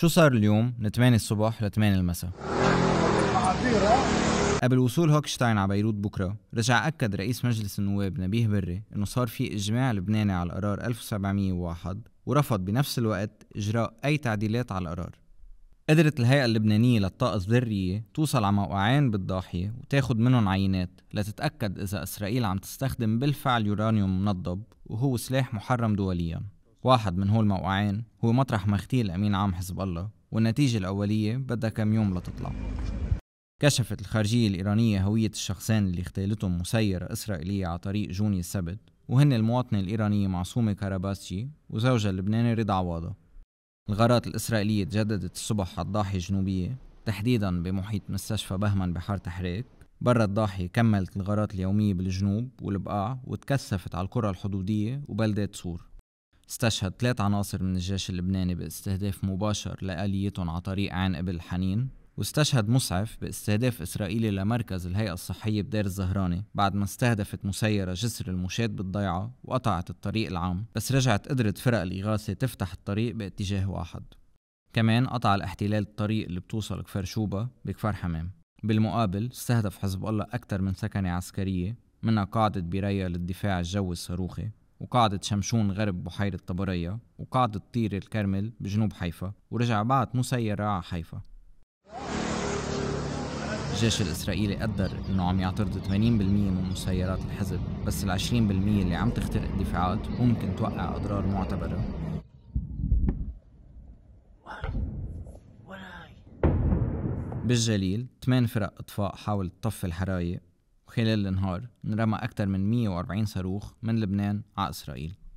شو صار اليوم من 8 الصبح ل 8 المساء قبل وصول هوكشتاين على بيروت بكره رجع اكد رئيس مجلس النواب نبيه بري انه صار في اجماع لبناني على القرار 1701 ورفض بنفس الوقت اجراء اي تعديلات على القرار قدرت الهيئة اللبنانية للطاقة الذرية توصل على موقعين بالضاحية وتاخد منهم عينات لتتأكد إذا إسرائيل عم تستخدم بالفعل يورانيوم منضب وهو سلاح محرم دولياً واحد من هول الموقعين هو مطرح ما اغتيل أمين عام حزب الله والنتيجة الأولية بدها كم يوم لتطلع كشفت الخارجية الإيرانية هوية الشخصين اللي اختيلتهم مسيرة إسرائيلية على طريق جوني السبت وهن المواطنة الإيرانية معصومة كاراباسجي وزوجها اللبناني رضا عواضة الغارات الإسرائيلية تجددت الصبح على الضاحية الجنوبية تحديدا بمحيط مستشفى بهمن بحار تحريك برا الضاحية كملت الغارات اليومية بالجنوب والبقاع وتكثفت على القرى الحدودية وبلدة صور استشهد ثلاث عناصر من الجيش اللبناني باستهداف مباشر لآليتهم على طريق عين قبل حنين واستشهد مسعف باستهداف إسرائيلي لمركز الهيئة الصحية بدير الزهراني بعد ما استهدفت مسيرة جسر المشاة بالضيعة وقطعت الطريق العام بس رجعت قدرت فرق الإغاثة تفتح الطريق باتجاه واحد كمان قطع الاحتلال الطريق اللي بتوصل كفر شوبة بكفر حمام بالمقابل استهدف حزب الله أكثر من سكنة عسكرية منها قاعدة بيريا للدفاع الجوي الصاروخي وقاعدة شمشون غرب بحيرة طبرية وقاعدة طير الكرمل بجنوب حيفا ورجع بعت مسيرة على حيفا الجيش الإسرائيلي قدر إنه عم يعترض 80% من مسيرات الحزب بس ال 20% اللي عم تخترق الدفاعات ممكن توقع أضرار معتبرة بالجليل 8 فرق إطفاء حاولت تطفي الحرايق وخلال النهار انرمى أكثر من 140 صاروخ من لبنان على إسرائيل